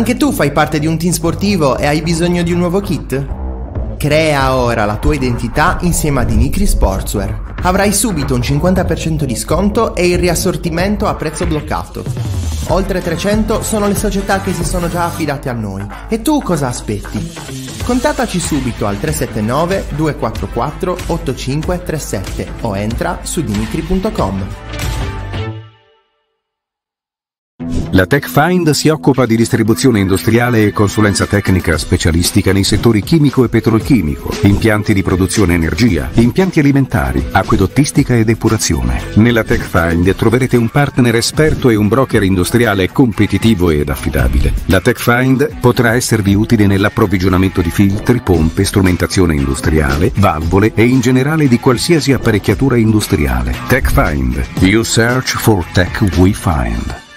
Anche tu fai parte di un team sportivo e hai bisogno di un nuovo kit? Crea ora la tua identità insieme ad Inicri Sportswear. Avrai subito un 50% di sconto e il riassortimento a prezzo bloccato. Oltre 300 sono le società che si sono già affidate a noi. E tu cosa aspetti? Contattaci subito al 379 244 8537 o entra su dimitri.com. La TechFind si occupa di distribuzione industriale e consulenza tecnica specialistica nei settori chimico e petrolchimico, impianti di produzione energia, impianti alimentari, acquedottistica e depurazione. Nella TechFind troverete un partner esperto e un broker industriale competitivo ed affidabile. La TechFind potrà esservi utile nell'approvvigionamento di filtri, pompe, strumentazione industriale, valvole e in generale di qualsiasi apparecchiatura industriale. TechFind. You search for tech we find.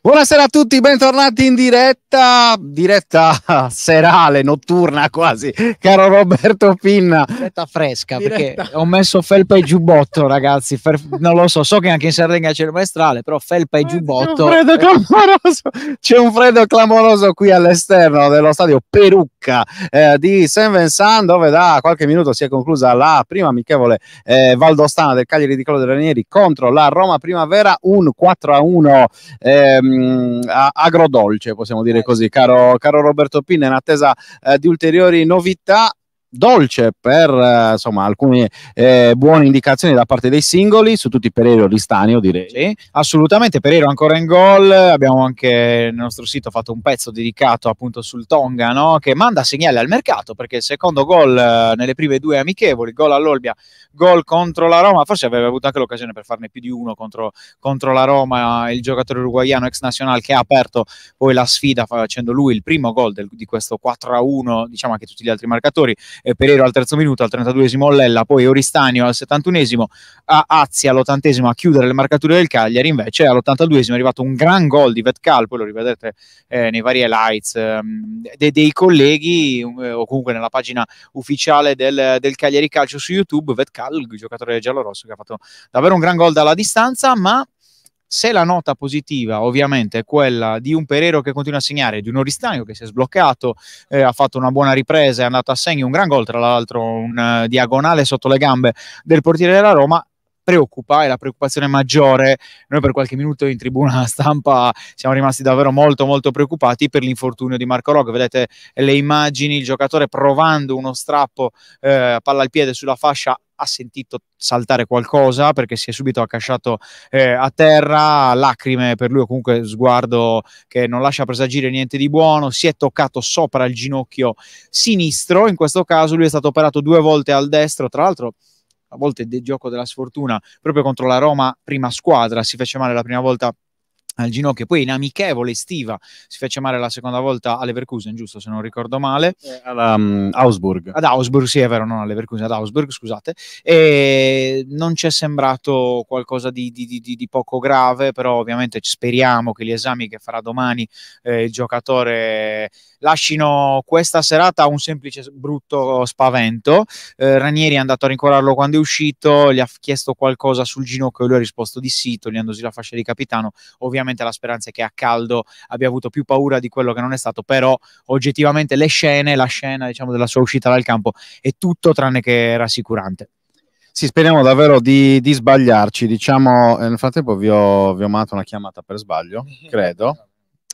Buonasera a tutti, bentornati in diretta, diretta serale, notturna quasi, caro Roberto Pinna. Diretta fresca, diretta. perché ho messo felpa e giubbotto, ragazzi, Fer- non lo so, so che anche in Sardegna c'è il maestrale, però felpa e giubbotto. Eh, c'è un freddo clamoroso, c'è un freddo clamoroso qui all'esterno dello stadio Perucca eh, di Saint Vincent, dove da qualche minuto si è conclusa la prima amichevole eh, valdostana del Cagliari di Colo dei Ranieri contro la Roma Primavera, un 4 a 1. Eh, um, agrodolce, possiamo dire ecco. così, caro, caro Roberto Pinna, in attesa eh, di ulteriori novità dolce per eh, insomma, alcune eh, buone indicazioni da parte dei singoli su tutti Pereiro e Ristanio direi sì. assolutamente Pereiro ancora in gol abbiamo anche nel nostro sito fatto un pezzo dedicato appunto sul Tonga no? che manda segnali al mercato perché il secondo gol eh, nelle prime due amichevoli gol all'Olbia gol contro la Roma forse aveva avuto anche l'occasione per farne più di uno contro, contro la Roma il giocatore uruguaiano ex nazionale che ha aperto poi la sfida facendo lui il primo gol del, di questo 4 a 1 diciamo anche tutti gli altri marcatori eh, Pereiro al terzo minuto, al 32esimo Ollella, poi Oristanio al 71esimo, a Azzi all'80esimo a chiudere le marcature del Cagliari, invece all'82esimo è arrivato un gran gol di Vetcal, poi lo rivedete eh, nei vari highlights ehm, de- dei colleghi um, eh, o comunque nella pagina ufficiale del, del Cagliari Calcio su YouTube, Vetcal, il giocatore giallorosso che ha fatto davvero un gran gol dalla distanza, ma se la nota positiva ovviamente è quella di un Perero che continua a segnare, di un Oristanio che si è sbloccato, eh, ha fatto una buona ripresa, è andato a segno, un gran gol tra l'altro, un uh, diagonale sotto le gambe del portiere della Roma, preoccupa e la preoccupazione maggiore, noi per qualche minuto in tribuna stampa siamo rimasti davvero molto molto preoccupati per l'infortunio di Marco Log, vedete le immagini, il giocatore provando uno strappo eh, palla al piede sulla fascia ha sentito saltare qualcosa perché si è subito accasciato eh, a terra, lacrime per lui o comunque sguardo che non lascia presagire niente di buono, si è toccato sopra il ginocchio sinistro, in questo caso lui è stato operato due volte al destro, tra l'altro a volte del gioco della sfortuna, proprio contro la Roma prima squadra, si fece male la prima volta al ginocchio, poi in amichevole estiva si fece male la seconda volta all'Everkusen, giusto se non ricordo male? Eh, alla, um, Augsburg. Ad Augsburg, sì è vero, non all'Everkusen, ad Augsburg, scusate. E non ci è sembrato qualcosa di, di, di, di, poco grave, però ovviamente speriamo che gli esami che farà domani eh, il giocatore lasciano questa serata un semplice brutto spavento. Eh, Ranieri è andato a rincorarlo quando è uscito, gli ha chiesto qualcosa sul ginocchio e lui ha risposto di sì, togliendosi la fascia di capitano, ovviamente Chiaramente la speranza è che a caldo abbia avuto più paura di quello che non è stato, però oggettivamente le scene, la scena diciamo, della sua uscita dal campo è tutto tranne che rassicurante. Sì, speriamo davvero di, di sbagliarci. Diciamo, eh, nel frattempo vi ho, vi ho mandato una chiamata per sbaglio, credo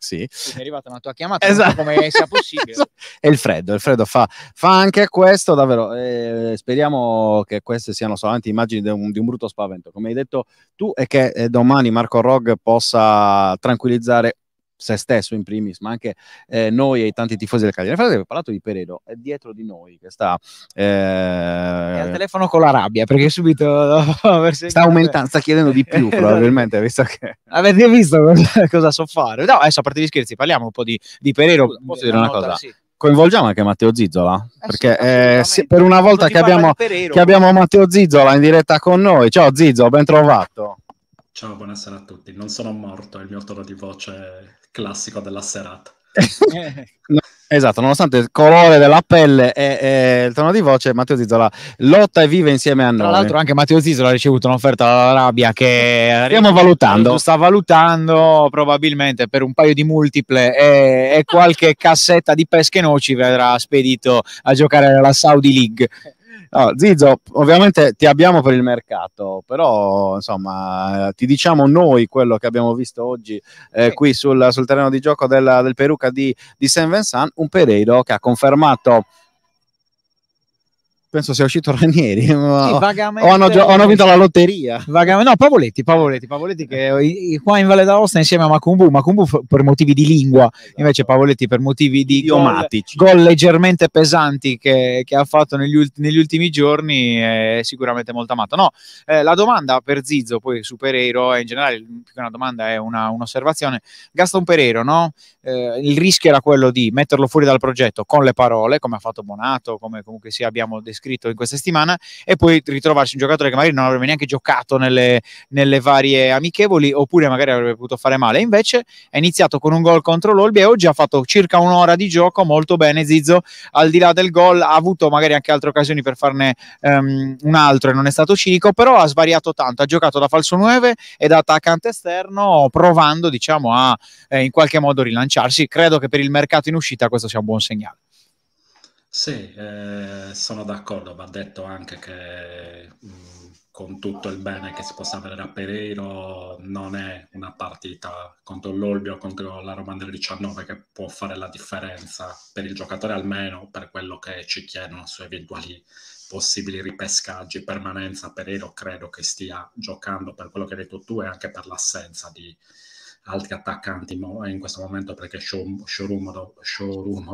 sì. Quindi è arrivata una tua chiamata esatto. come sia possibile. esatto. E il freddo, il freddo fa, fa anche questo, davvero. Eh, speriamo che queste siano solamente immagini di un, di un brutto spavento, come hai detto tu, e che eh, domani Marco Rog possa tranquillizzare se stesso in primis, ma anche eh, noi e i tanti tifosi del Cagliari. Infatti abbiamo parlato di Peredo, è dietro di noi che sta... Eh... È al telefono con la rabbia, perché subito... sta aumentando, sta chiedendo di più esatto. probabilmente, visto che... Avete visto cosa, so fare? No, adesso a parte gli scherzi, parliamo un po' di, di Peredo. Scusa, posso dire una nota, cosa? Sì coinvolgiamo anche Matteo Zizzola eh perché eh, sì, eh, per una volta che abbiamo, che abbiamo, Matteo Zizzola in diretta con noi ciao Zizzo ben trovato ciao buonasera a tutti non sono morto il mio tono di voce classico della serata. esatto, nonostante il colore della pelle e, e, il tono di voce, Matteo Zizola lotta e vive insieme a noi. Tra l'altro, anche Matteo Zizola ha ricevuto un'offerta dall'Arabia che stiamo valutando. Sta valutando probabilmente per un paio di multiple e, e qualche cassetta di pesche noci verrà spedito a giocare alla Saudi League. No, Zizzo, ovviamente ti abbiamo per il mercato, però insomma ti diciamo noi quello che abbiamo visto oggi eh, qui sul, sul, terreno di gioco della, del Peruca di, di Saint Vincent, un Pereiro che ha confermato penso sia uscito Ranieri. Sì, o, hanno, o, hanno, vinto la lotteria. Vagamente, no, Pavoletti, Pavoletti, Pavoletti che i, qua in Valle d'Aosta insieme a Macumbu, Macumbu per motivi di lingua, esatto. invece Pavoletti per motivi di idiomatici. Gol, gol leggermente pesanti che, che ha fatto negli, ulti, negli, ultimi giorni è sicuramente molto amato. No, eh, la domanda per Zizzo, poi su Pereiro, e eh, in generale più che una domanda è una, un'osservazione. Gaston Pereiro, no? Eh, il rischio era quello di metterlo fuori dal progetto con le parole, come ha fatto Bonato, come comunque sì abbiamo descritto scritto in questa settimana e poi ritrovarsi un giocatore che magari non avrebbe neanche giocato nelle, nelle varie amichevoli oppure magari avrebbe potuto fare male. Invece è iniziato con un gol contro l'Olbia e oggi ha fatto circa un'ora di gioco, molto bene Zizzo, al di là del gol ha avuto magari anche altre occasioni per farne um, un altro e non è stato cinico, però ha svariato tanto, ha giocato da falso 9 e da attaccante esterno provando diciamo a eh, in qualche modo rilanciarsi. Credo che per il mercato in uscita questo sia un buon segnale. Sì, eh, sono d'accordo, va detto anche che mh, con tutto il bene che si possa avere a Pereiro non è una partita contro l'Olbio o contro la Roma del 19 che può fare la differenza per il giocatore almeno per quello che ci chiedono su eventuali possibili ripescaggi, permanenza. Pereiro credo che stia giocando per quello che hai detto tu e anche per l'assenza di altri attaccanti in questo momento perché Showroomodov Show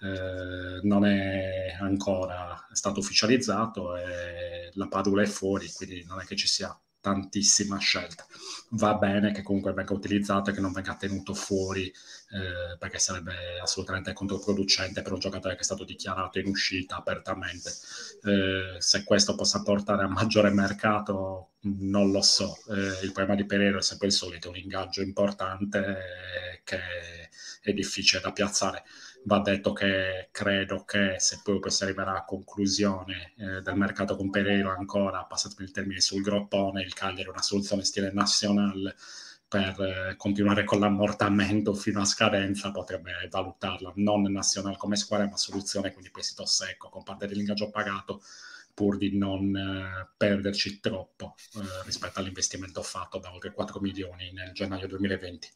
eh, non è ancora stato ufficializzato e la Padula è fuori, quindi non è che ci sia tantissima scelta. Va bene che comunque venga utilizzato e che non venga tenuto fuori eh, perché sarebbe assolutamente controproducente per un giocatore che è stato dichiarato in uscita apertamente. Eh, se questo possa portare a maggiore mercato, non lo so. Eh, il problema di Pereiro è sempre il solito, un ingaggio importante eh, che è difficile da piazzare va detto che credo che se poi si arriverà a conclusione eh, del mercato con Pereiro ancora, passato il termine, sul groppone, il Cagliari è una soluzione stile nazionale per eh, continuare con l'ammortamento fino a scadenza potrebbe valutarla, non nazionale come squadra ma soluzione, quindi prestito secco con parte dell'ingaggio pagato pur di non eh, perderci troppo eh, rispetto all'investimento fatto da oltre 4 milioni nel gennaio 2020.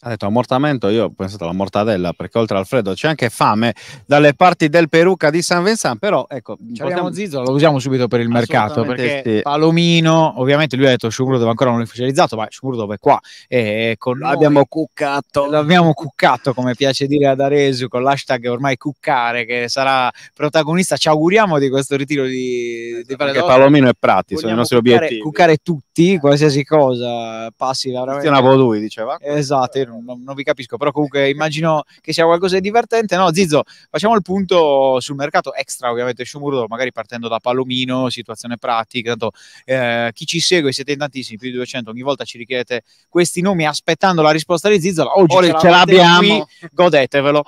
Ha detto ammortamento, io ho pensato alla mortadella perché oltre al freddo c'è anche fame dalle parti del Peruca di San Vincent, però ecco, portiamo... Zizzo, lo usiamo subito per il mercato perché sì. Palomino, ovviamente lui ha detto Sciumurdov ancora non è ufficializzato, ma Sciumurdov è qua e con l'abbiamo noi, cuccato. L'abbiamo cuccato, come piace dire ad Aresu con l'hashtag ormai cuccare che sarà protagonista. Ci auguriamo di questo ritiro di, esatto, di Palomino e Prati sono i nostri cuccare, obiettivi. Cuccare tutti, qualsiasi cosa, passi veramente. Cristiano Bodui diceva. Esatto, non, non vi capisco, però comunque immagino che sia qualcosa di divertente. No, Zizzo, facciamo il punto sul mercato extra, ovviamente, Sciomuro, magari partendo da Palomino, situazione pratica, tanto eh, chi ci segue, siete in tantissimi, più di 200, ogni volta ci richiedete questi nomi aspettando la risposta di Zizzo, oggi Ora, ce, l'abbiamo, qui, godetevelo.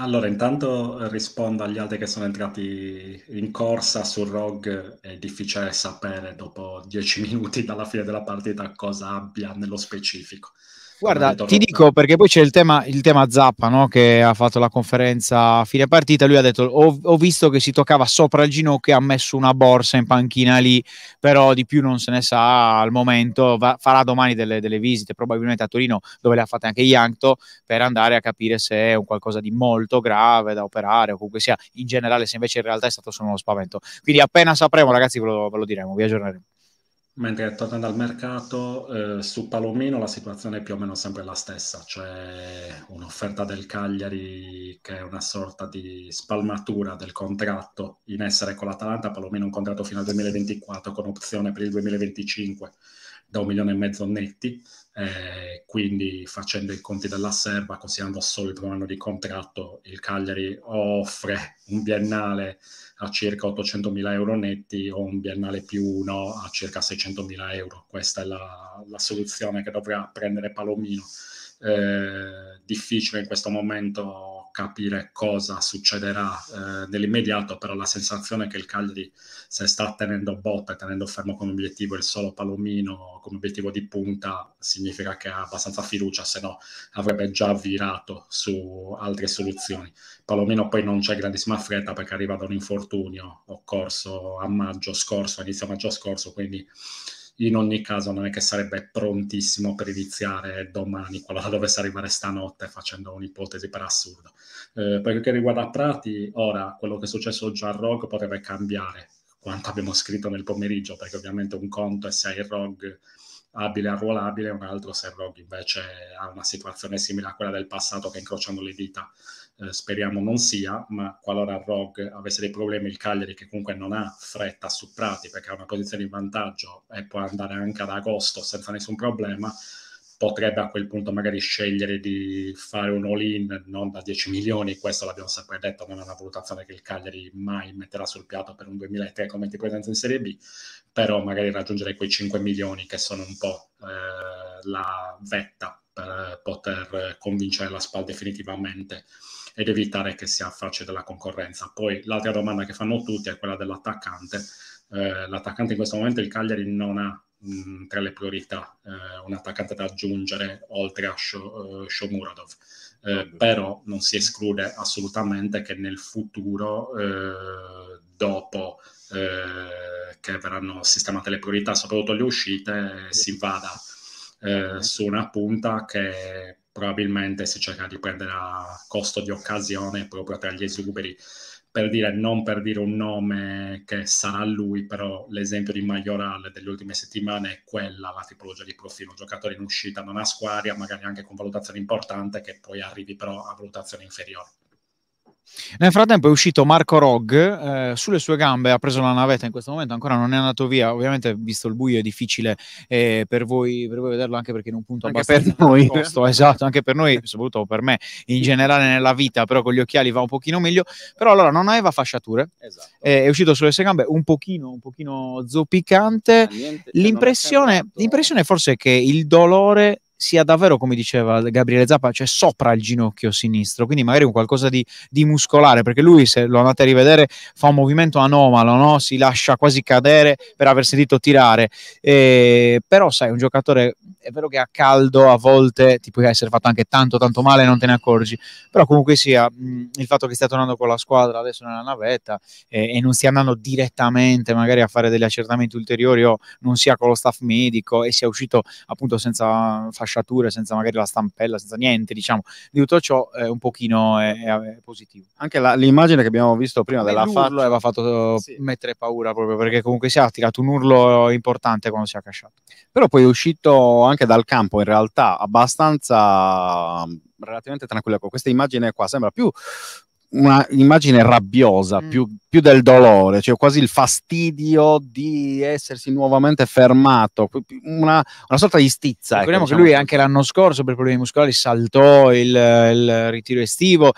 Allora, intanto rispondo agli altri che sono entrati in corsa su ROG. È difficile sapere dopo dieci minuti dalla fine della partita cosa abbia nello specifico. Guarda, ti dico perché poi c'è il tema, il tema Zappa no? che ha fatto la conferenza a fine partita. Lui ha detto: ho, ho, visto che si toccava sopra il ginocchio, ha messo una borsa in panchina lì, però di più non se ne sa al momento. Va, farà domani delle, delle, visite, probabilmente a Torino, dove le ha fatte anche Yankto, per andare a capire se è un qualcosa di molto grave da operare o comunque sia in generale, se invece in realtà è stato solo uno spavento. Quindi appena sapremo, ragazzi, ve lo, ve lo diremo, vi aggiorneremo. Mentre tornando al mercato, eh, su Palomino la situazione è più o meno sempre la stessa, cioè un'offerta del Cagliari che è una sorta di spalmatura del contratto in essere con l'Atalanta, Palomino un contratto fino al 2024 con opzione per il 2025 da un milione e mezzo netti eh, quindi facendo i conti della serva, considerando solo il primo anno di contratto, il Cagliari offre un biennale a circa 800.000 euro netti o un biennale più uno a circa 600.000 euro. Questa è la, la soluzione che dovrà prendere Palomino. Eh, difficile in questo momento capire cosa succederà eh, nell'immediato, però la sensazione che il Cagliari se sta tenendo botta e tenendo fermo come obiettivo il solo palomino come obiettivo di punta significa che ha abbastanza fiducia, se no avrebbe già virato su altre soluzioni. Palomino poi non c'è grandissima fretta perché arriva da un infortunio occorso a maggio scorso, inizio maggio scorso, quindi in ogni caso non è che sarebbe prontissimo per iniziare domani, qualora dovesse arrivare stanotte, facendo un'ipotesi per assurdo. Eh, per che riguarda Prati, ora quello che è successo oggi a Rogue potrebbe cambiare quanto abbiamo scritto nel pomeriggio, perché ovviamente un conto è se hai Rogue abile e arruolabile, un altro se Rogue invece ha una situazione simile a quella del passato che incrociano le dita eh, speriamo non sia, ma qualora Rogue avesse dei problemi, il Cagliari che comunque non ha fretta su Prati perché ha una posizione di vantaggio e può andare anche ad agosto senza nessun problema, potrebbe a quel punto magari scegliere di fare un all-in non da 10 milioni, questo l'abbiamo sempre detto, non è una valutazione che il Cagliari mai metterà sul piatto per un 2003 come ti presenza in Serie B, però magari raggiungere quei 5 milioni che sono un po' eh, la vetta per poter convincere la SPAL definitivamente ed evitare che si affacci della concorrenza. Poi l'altra domanda che fanno tutti è quella dell'attaccante. Eh, l'attaccante in questo momento il Cagliari non ha mh, mm, tra le priorità eh, un attaccante da aggiungere oltre a Shomuradov. Uh, eh, Shomuradov. Eh, però non si esclude assolutamente che nel futuro, eh, dopo eh, che verranno sistemate le priorità, soprattutto le uscite, si vada eh, su una punta che probabilmente si cerca di prendere a costo di occasione proprio tra gli esuberi. Per dire, non per dire un nome che sarà lui, però l'esempio di Majoral delle ultime settimane è quella la tipologia di profilo. Un giocatore in uscita non a squaria magari anche con valutazione importante, che poi arrivi però a valutazione inferiore. Nel frattempo è uscito Marco Rog eh, sulle sue gambe, ha preso la navetta in questo momento, ancora non è andato via. Ovviamente, visto il buio, è difficile eh, per, voi, per, voi, vederlo, anche perché in un punto anche abbastanza per noi. Costo, esatto, anche per noi, soprattutto per me, in generale nella vita, però con gli occhiali va un pochino meglio. Però allora non aveva fasciature, esatto. eh, è uscito sulle sue gambe un pochino, un pochino zoppicante. Cioè, l'impressione, l'impressione forse è che il dolore sia davvero, come diceva Gabriele Zappa, cioè sopra il ginocchio sinistro, quindi magari un qualcosa di, di muscolare, perché lui, se lo andate a rivedere, fa un movimento anomalo, no? si lascia quasi cadere per aver sentito tirare. E, però, sai, un giocatore è vero che a caldo a volte ti puoi essere fatto anche tanto, tanto male e non te ne accorgi, però comunque sia mh, il fatto che stia tornando con la squadra adesso nella navetta eh, e non stia andando direttamente magari a fare degli accertamenti ulteriori o non sia con lo staff medico e sia uscito appunto senza fascia fasciature, senza magari la stampella, senza niente, diciamo. Di tutto ciò è eh, un pochino è, è positivo. Anche la, l'immagine che abbiamo visto prima della farlo aveva fatto eh, sì. mettere paura proprio perché comunque si è tirato un urlo importante quando si è accasciato. Però poi è uscito anche dal campo in realtà abbastanza relativamente tranquillo. Ecco, questa immagine qua sembra più un'immagine rabbiosa, mm. più, più, del dolore, cioè quasi il fastidio di essersi nuovamente fermato, una, una sorta di stizza. Ecco, Ricordiamo ecco, diciamo. che lui anche l'anno scorso per problemi muscolari saltò il, il ritiro estivo,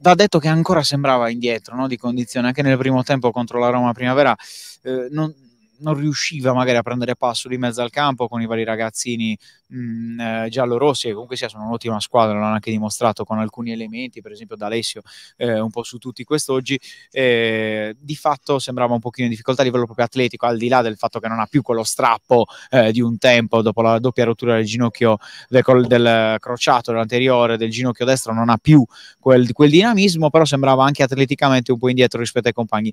va detto che ancora sembrava indietro no? di condizione, anche nel primo tempo contro la Roma Primavera. Eh, non, non riusciva magari a prendere passo di mezzo al campo con i vari ragazzini mh, mm, eh, giallorossi, che comunque sia sono un'ottima squadra, l'hanno anche dimostrato con alcuni elementi, per esempio D'Alessio eh, un po' su tutti quest'oggi, eh, di fatto sembrava un pochino in difficoltà a livello proprio atletico, al di là del fatto che non ha più quello strappo eh, di un tempo dopo la doppia rottura del ginocchio del, del crociato dell'anteriore del ginocchio destro, non ha più quel, quel dinamismo, però sembrava anche atleticamente un po' indietro rispetto ai compagni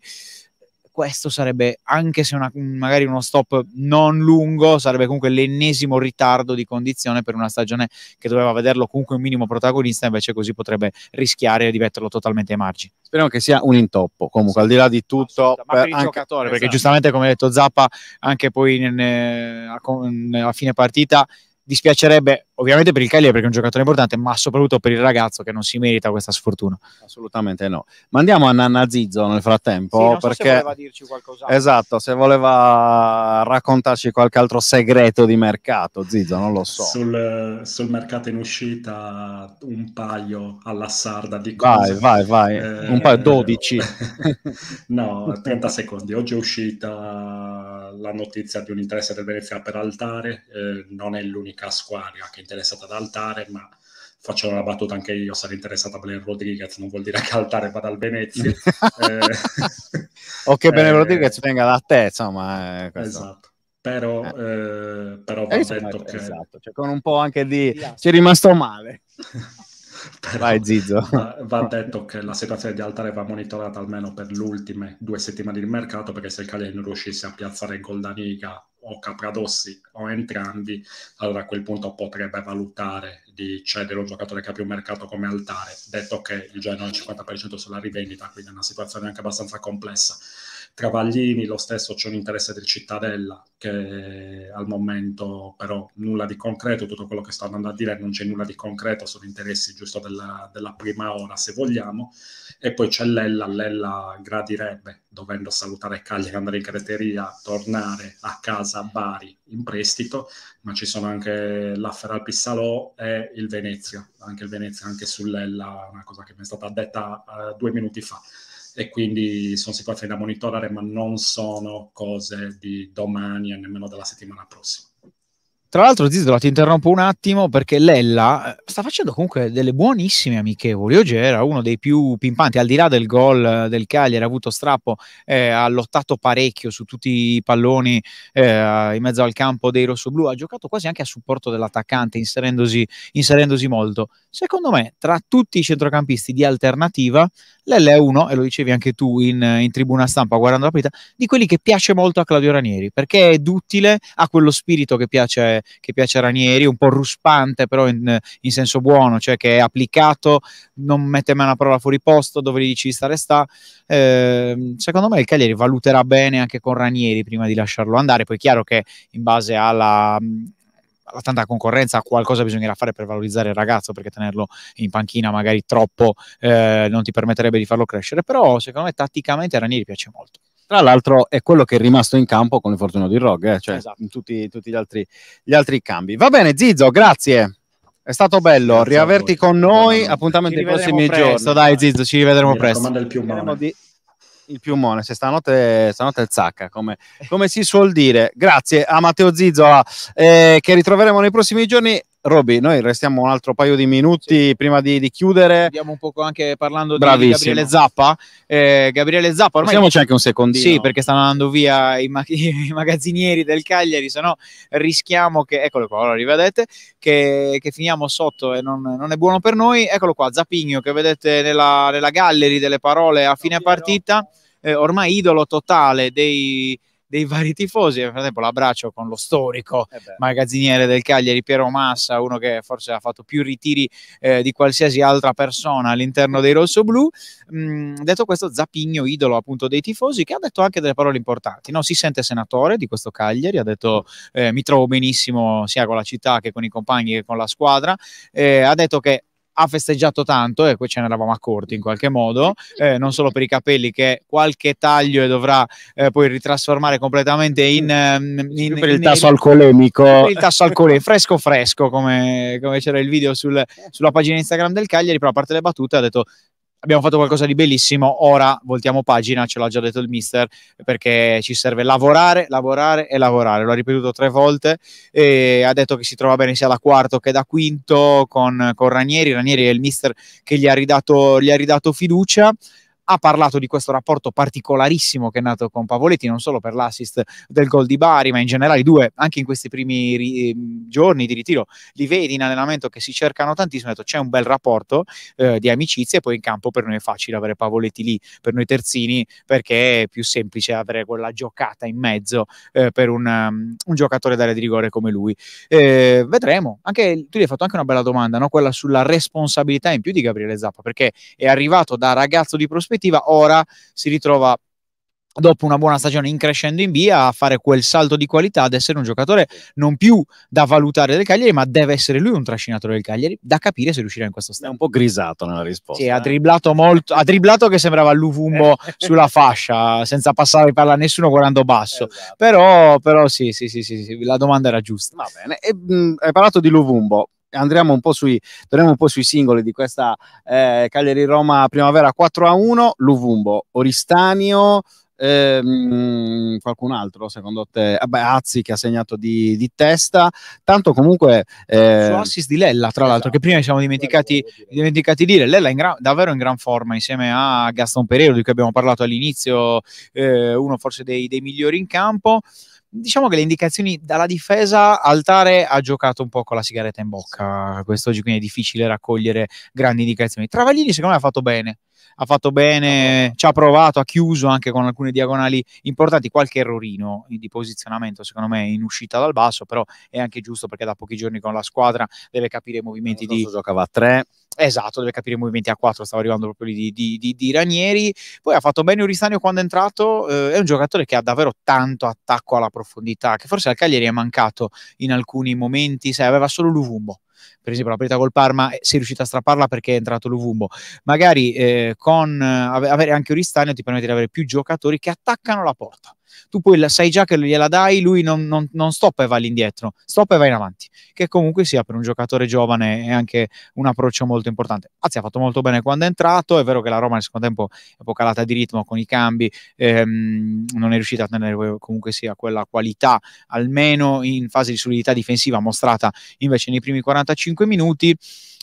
questo sarebbe, anche se una, magari uno stop non lungo, sarebbe comunque l'ennesimo ritardo di condizione per una stagione che doveva vederlo comunque un minimo protagonista, invece così potrebbe rischiare di metterlo totalmente ai margini. Speriamo che sia un intoppo, comunque sì, al di là di tutto, per, per il anche, giocatore, esatto. perché giustamente come ha detto Zappa, anche poi in, eh, in, a, a fine partita dispiacerebbe ovviamente per il Cagliari perché è un giocatore importante, ma soprattutto per il ragazzo che non si merita questa sfortuna. Assolutamente no. Ma andiamo a Nanna Zizzo nel frattempo, sì, perché so se voleva dirci qualcosa. Esatto, se voleva raccontarci qualche altro segreto di mercato, Zizzo, non lo so. Sul, sul mercato in uscita un paio alla sarda di cose. Vai, vai, vai. Eh, un paio 12. Eh, no, 30 secondi. Oggi è uscita la notizia di un interesse del Venezia per Altare, eh, non è l'unica squadra che è interessata ad Altare, ma faccio una battuta anche io, sarei interessato a Belen Rodriguez, non vuol dire che Altare vada al Venezia. eh, o che eh, Belen eh, Rodriguez venga da te, insomma. Eh, esatto. Però, eh. eh però va detto che... Esatto, cioè, con un po' anche di... Yeah. Esatto. Ci è rimasto male. Però Vai Zizzo. Va, va, detto che la situazione di Altare va monitorata almeno per le ultime due settimane di mercato, perché se il Cagliari non riuscisse a piazzare Goldaniga o Capradossi o entrambi, allora a quel punto potrebbe valutare di cedere un giocatore che ha più mercato come Altare, detto che il Genoa è il 50% sulla rivendita, quindi è una situazione anche abbastanza complessa. Travaglini, lo stesso c'è un interesse del Cittadella che al momento però nulla di concreto, tutto quello che sto andando a dire non c'è nulla di concreto, sono interessi giusto della, della prima ora se vogliamo, e poi c'è Lella, Lella gradirebbe, dovendo salutare Cagliari, andare in caretteria, tornare a casa a Bari in prestito, ma ci sono anche l'Afferal Pissalò e il Venezia, anche il Venezia, anche su Lella, una cosa che mi è stata detta eh, due minuti fa e quindi sono situazioni da monitorare, ma non sono cose di domani e nemmeno della settimana prossima. Tra l'altro, Zizlo, ti interrompo un attimo perché Lella eh, sta facendo comunque delle buonissime amichevoli. Oggi era uno dei più pimpanti, al di là del gol del Cagliari, ha avuto strappo, eh, ha lottato parecchio su tutti i palloni eh, in mezzo al campo dei rossoblù. ha giocato quasi anche a supporto dell'attaccante, inserendosi, inserendosi molto. Secondo me, tra tutti i centrocampisti di alternativa, L'L è uno, e lo dicevi anche tu in, in tribuna stampa guardando la partita, di quelli che piace molto a Claudio Ranieri, perché è duttile, ha quello spirito che piace, che piace a Ranieri, un po' ruspante però in, in, senso buono, cioè che è applicato, non mette mai una parola fuori posto, dove gli dici di stare sta. Eh, secondo me il Cagliari valuterà bene anche con Ranieri prima di lasciarlo andare, poi è chiaro che in base alla alla tanta concorrenza qualcosa bisognerà fare per valorizzare il ragazzo perché tenerlo in panchina magari troppo eh, non ti permetterebbe di farlo crescere però secondo me tatticamente Ranieri piace molto tra l'altro è quello che è rimasto in campo con il fortuna di Rogue, eh, cioè esatto. in tutti, tutti gli, altri, gli altri cambi. Va bene, Zizzo, grazie. È stato bello grazie riaverti con noi. Appuntamento nei prossimi presto, giorni. Dai, Zizzo, ci rivedremo presto. Ci di il piumone, cioè, stanotte, stanotte è zacca, come, come, si suol dire. Grazie a Matteo Zizzola eh, che ritroveremo nei prossimi giorni. Roby, noi restiamo un altro paio di minuti sì. prima di, di, chiudere. Andiamo un po' anche parlando Bravissimo. di Gabriele Zappa. Eh, Gabriele Zappa, ormai... Possiamoci anche un secondino. Sì, perché stanno andando via i, ma- i magazzinieri del Cagliari, se no rischiamo che... Eccolo qua, allora rivedete, che, che finiamo sotto e non, non, è buono per noi. Eccolo qua, Zappigno, che vedete nella, nella gallery delle parole a fine partita, eh, ormai idolo totale dei dei vari tifosi. Nel frattempo l'abbraccio con lo storico eh magazziniere del Cagliari, Piero Massa, uno che forse ha fatto più ritiri eh, di qualsiasi altra persona all'interno dei rossoblù. Mm, detto questo, Zapigno, idolo appunto dei tifosi, che ha detto anche delle parole importanti. No? Si sente senatore di questo Cagliari, ha detto eh, mi trovo benissimo sia con la città che con i compagni che con la squadra. Eh, ha detto che ha festeggiato tanto e poi ce ne eravamo accorti in qualche modo, eh, non solo per i capelli che qualche taglio e dovrà eh, poi ritrasformare completamente in, ehm, in, in per il tasso in, alcolemico. Il tasso alcolemico, fresco fresco come, come c'era il video sul, sulla pagina Instagram del Cagliari, però a parte le battute ha detto abbiamo fatto qualcosa di bellissimo, ora voltiamo pagina, ce l'ha già detto il mister, perché ci serve lavorare, lavorare e lavorare. L'ha ripetuto tre volte e ha detto che si trova bene sia da quarto che da quinto con, con Ranieri. Ranieri è il mister che gli ha ridato, gli ha ridato fiducia ha parlato di questo rapporto particolarissimo che è nato con Pavoletti, non solo per l'assist del gol di Bari, ma in generale i due, anche in questi primi ri- ehm, giorni di ritiro, li vedi in allenamento che si cercano tantissimo, detto, c'è un bel rapporto eh, di amicizia e poi in campo per noi è facile avere Pavoletti lì, per noi terzini, perché è più semplice avere quella giocata in mezzo eh, per un, um, un giocatore d'area di rigore come lui. Eh, vedremo, anche, tu gli hai fatto anche una bella domanda, no? quella sulla responsabilità in più di Gabriele Zappa, perché è arrivato da ragazzo di prospettiva prospettiva, ora si ritrova dopo una buona stagione in crescendo in B a fare quel salto di qualità ad essere un giocatore non più da valutare del Cagliari ma deve essere lui un trascinatore del Cagliari da capire se riuscirà in questo stato è un po' grisato nella risposta sì, eh? ha dribblato molto ha dribblato che sembrava l'Uvumbo sulla fascia senza passare per a nessuno guardando basso esatto. però, però sì, sì, sì, sì, la domanda era giusta va bene e, mh, hai parlato di Luvumbo andremo un po' sui, torniamo un po' sui singoli di questa eh, Cagliari-Roma primavera 4 a 1, Luvumbo, Oristanio, ehm, qualcun altro secondo te? Vabbè, ah, Azzi che ha segnato di, di testa, tanto comunque eh, su assist di Lella tra l'altro esatto. che prima ci siamo dimenticati, dimenticati di dire Lella è in gran, davvero in gran forma insieme a Gaston Pereiro di cui abbiamo parlato all'inizio eh, uno forse dei, dei migliori in campo diciamo che le indicazioni dalla difesa, Altare ha giocato un po' con la sigaretta in bocca quest'oggi, quindi è difficile raccogliere grandi indicazioni. Travaglini secondo me ha fatto bene, ha fatto bene, ci ha provato, ha chiuso anche con alcune diagonali importanti, qualche errorino di posizionamento secondo me in uscita dal basso, però è anche giusto perché da pochi giorni con la squadra deve capire i movimenti di... giocava a 3 Esatto, deve capire i movimenti a 4, stava arrivando proprio lì di, di, di, di Ranieri. Poi ha fatto bene Uristanio quando è entrato, eh, è un giocatore che ha davvero tanto attacco alla profondità, che forse al Cagliari è mancato in alcuni momenti, se aveva solo Luvumbo per esempio la partita col Parma eh, si è riuscita a strapparla perché è entrato Luvumbo magari eh, con eh, avere anche Uristanio ti permette di avere più giocatori che attaccano la porta tu poi la, sai già che gliela dai, lui non, non, non stoppa e va all'indietro, stoppa e va in avanti, che comunque sia per un giocatore giovane è anche un approccio molto importante. Anzi, ha fatto molto bene quando è entrato, è vero che la Roma nel secondo tempo è un po' calata di ritmo con i cambi, ehm, non è riuscita a tenere comunque sia quella qualità, almeno in fase di solidità difensiva mostrata invece nei primi 45 minuti.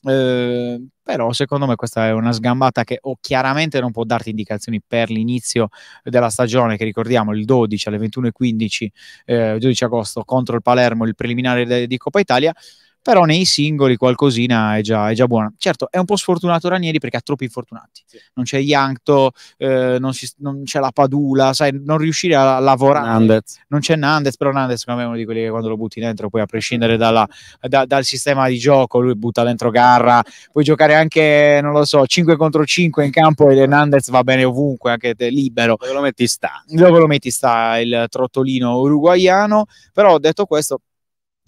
Eh, però secondo me questa è una sgambata che o chiaramente non può darti indicazioni per l'inizio della stagione che ricordiamo il 12 alle 21.15 eh, 12 agosto contro il Palermo il preliminare de- di Coppa Italia però nei singoli qualcosina è già, è già, buona. Certo, è un po' sfortunato Ranieri perché ha troppi infortunati. Sì. Non c'è Yankto, eh, non, non, c'è la Padula, sai, non riuscire a lavorare. Nandez. Non c'è Nandez, però Nandez è uno di quelli che quando lo butti dentro, poi a prescindere dalla, da, dal sistema di gioco, lui butta dentro Garra, puoi giocare anche, non lo so, 5 contro 5 in campo e Nandez va bene ovunque, anche te, libero. Dove lo metti sta. Dove lo metti sta il trottolino uruguaiano, però detto questo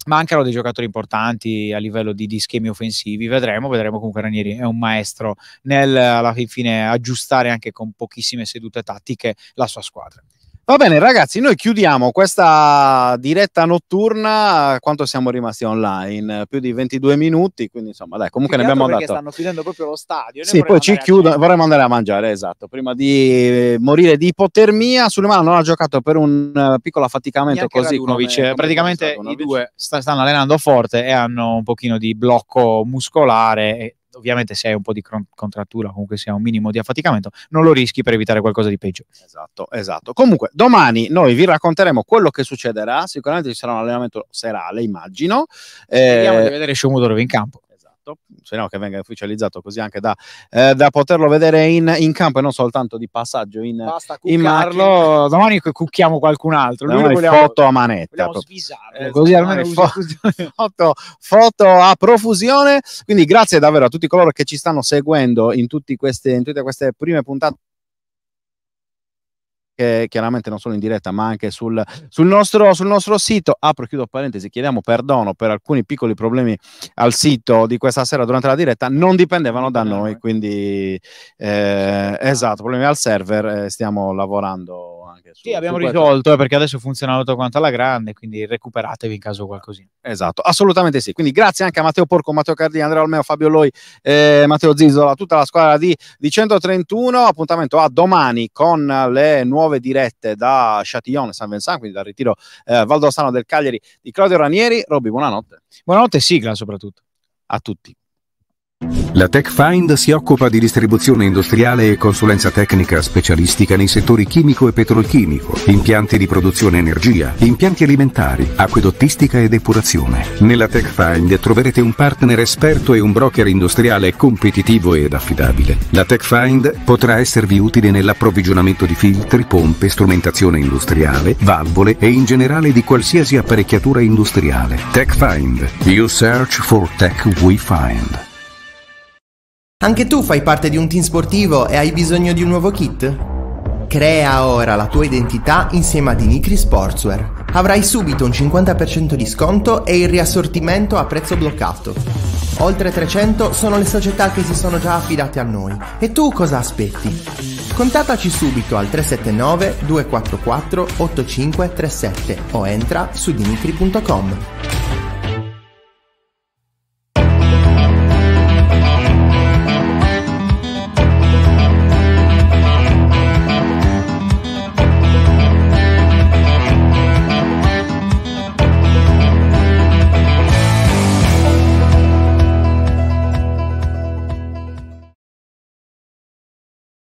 mancano dei giocatori importanti a livello di, di schemi offensivi, vedremo, vedremo comunque Ranieri è un maestro nel alla fine aggiustare anche con pochissime sedute tattiche la sua squadra. Va bene, ragazzi, noi chiudiamo questa diretta notturna. Quanto siamo rimasti online? Più di 22 minuti, quindi insomma, dai, comunque ne abbiamo dato. stanno chiudendo proprio lo stadio. sì, poi ci chiudono, vorremmo andare a mangiare, esatto, prima di eh, morire di ipotermia. Sulemano non ha giocato per un eh, piccolo affaticamento Neanche così, Radunovic. Eh, praticamente i due stanno allenando forte e hanno un pochino di blocco muscolare ovviamente se hai un po' di contrattura, comunque se hai un minimo di affaticamento, non lo rischi per evitare qualcosa di peggio. Esatto, esatto. Comunque, domani noi vi racconteremo quello che succederà. Sicuramente ci sarà un allenamento serale, immagino. Speriamo eh, di vedere Shomudorov in campo fatto, se no che venga ufficializzato così anche da, eh, da poterlo vedere in, in, campo e non soltanto di passaggio in, Basta, in Marlo. Domani cucchiamo qualcun altro. Lui vogliamo, foto a manetta. Svisarlo, eh, così almeno fo- foto, foto, a profusione. Quindi grazie davvero a tutti coloro che ci stanno seguendo in, questi, in tutte queste prime puntate che chiaramente non solo in diretta ma anche sul, sul, nostro, sul nostro sito. Apro e chiudo parentesi, chiediamo perdono per alcuni piccoli problemi al sito di questa sera durante la diretta, non dipendevano da noi, quindi eh, esatto. esatto, problemi al server, eh, stiamo lavorando su, sì, abbiamo risolto eh, perché adesso funziona tutto quanto alla grande, quindi recuperatevi in caso qualcosina. Esatto, assolutamente sì. Quindi grazie anche a Matteo Porco, Matteo Cardini, Andrea Almeo Fabio Loi, eh, Matteo Zizzola, tutta la squadra di, di 131. Appuntamento a domani con le nuove dirette da Châtillon e San Vincent, quindi dal ritiro eh, Valdostano del Cagliari di Claudio Ranieri. Robby, buonanotte. Buonanotte sigla soprattutto. A tutti. La TechFind si occupa di distribuzione industriale e consulenza tecnica specialistica nei settori chimico e petrolchimico, impianti di produzione energia, impianti alimentari, acquedottistica e depurazione. Nella TechFind troverete un partner esperto e un broker industriale competitivo ed affidabile. La TechFind potrà esservi utile nell'approvvigionamento di filtri, pompe, strumentazione industriale, valvole e in generale di qualsiasi apparecchiatura industriale. TechFind. You search for tech we find. Anche tu fai parte di un team sportivo e hai bisogno di un nuovo kit? Crea ora la tua identità insieme ad Inicri Sportswear. Avrai subito un 50% di sconto e il riassortimento a prezzo bloccato. Oltre 300 sono le società che si sono già affidate a noi. E tu cosa aspetti? Contattaci subito al 379 244 8537 o entra su dimitri.com.